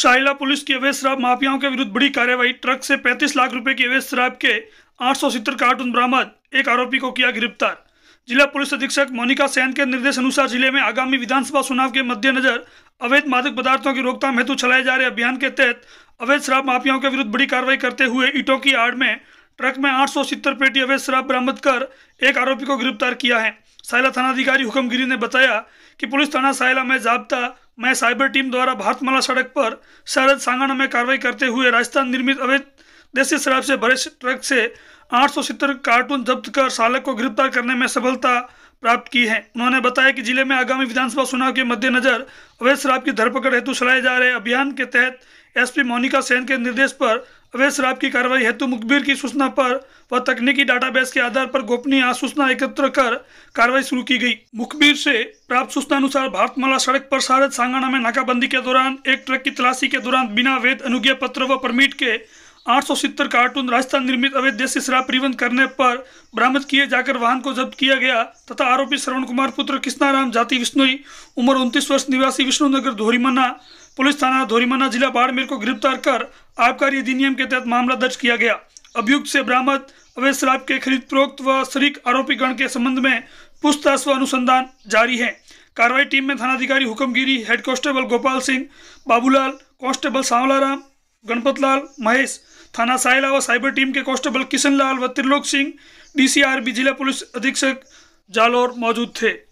शाइला police की अवैध शराब माफियाओं के विरुद्ध बड़ी कार्रवाई ट्रक से 35 लाख रुपए की अवैध शराब के आठ कार्टून बरामद एक आरोपी को किया गिरफ्तार जिला पुलिस अधीक्षक मोनिका सैन के निर्देश अनुसार जिले में आगामी विधानसभा चुनाव के मद्देनजर अवैध मादक पदार्थों की रोकथाम हेतु चलाए जा रहे अभियान के तहत अवैध शराब माफियाओं के विरुद्ध बड़ी कार्रवाई करते हुए ईटों की आड़ में ट्रक में आठ पेटी अवैध शराब बरामद कर एक आरोपी को गिरफ्तार किया है सायला थानाधिकारी हुक्मगिरी ने बताया कि पुलिस थाना सायला में जाब्ता मैं साइबर टीम द्वारा भारतमाला सड़क पर शरद सांगाना में कार्रवाई करते हुए राजस्थान निर्मित अवैध देसी शराब से भरे ट्रक से आठ कार्टून जब्त कर चालक को गिरफ्तार करने में सफलता प्राप्त की है उन्होंने बताया कि जिले में आगामी विधानसभा चुनाव के मद्देनजर अवैध शराब की धरपकड़ हेतु चलाए जा रहे अभियान के तहत एसपी मोनिका सेन के निर्देश पर अवैध शराब की कार्रवाई हेतु मुखबिर की सूचना पर व तकनीकी डाटाबेस के आधार पर गोपनीय सूचना एकत्र कर कार्रवाई शुरू की गई मुखबिर से प्राप्त सूचना अनुसार भारतमाला सड़क पर सारद सांगाना में नाकाबंदी के दौरान एक ट्रक की तलाशी के दौरान बिना वैध अनुज्ञा पत्र व परमिट के आठ सौ कार्टून राजस्थान निर्मित अवैध देसी शराब परिवहन करने पर बरामद किए जाकर वाहन को जब्त किया गया तथा आरोपी श्रवण कुमार पुत्र कृष्णाराम जाति विष्णुई उम्र उनतीस वर्ष निवासी विष्णुनगर धोरीमना पुलिस थाना धोरीमना जिला बाड़मेर को गिरफ्तार कर आबकारी अधिनियम के तहत मामला दर्ज किया गया अभियुक्त से बरामद अवैध शराब के खरीद प्रोक्त व शरीक आरोपीगण के संबंध में पूछताछ व अनुसंधान जारी है कार्रवाई टीम में थानाधिकारी Hukmgiri head constable Gopal Singh Babulal constable Sanwalaram Ganpatlal Mahesh थाना सायला व साइबर टीम के कांस्टेबल किशन लाल व त्रिलोक सिंह डीसीआरबी जिला पुलिस अधीक्षक जालोर मौजूद थे